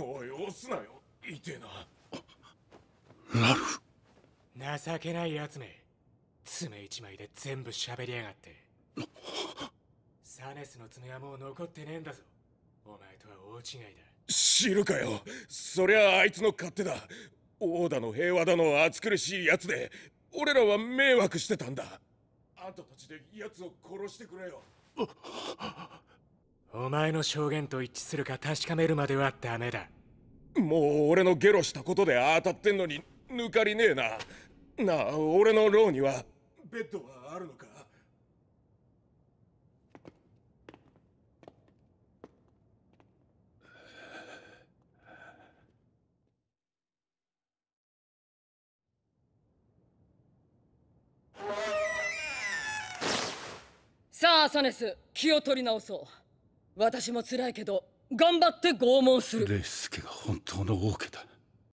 おい押すなよいてなラルフ情けないやつめ爪一枚で全部喋りやがってサネスの爪はもう残ってねえんだぞお前とは大違いだ知るかよそりゃあいつの勝手だ王だの平和だの暑苦しいやつで俺らは迷惑してたんだあんたたちで奴を殺してくれよ前の証言と一致するか確かめるまではダメだもう俺のゲロしたことで当たってんのに抜かりねえななあ俺の牢にはベッドはあるのかさあサネス気を取り直そう私も辛いけど頑張って拷問するレスケが本当の王家だ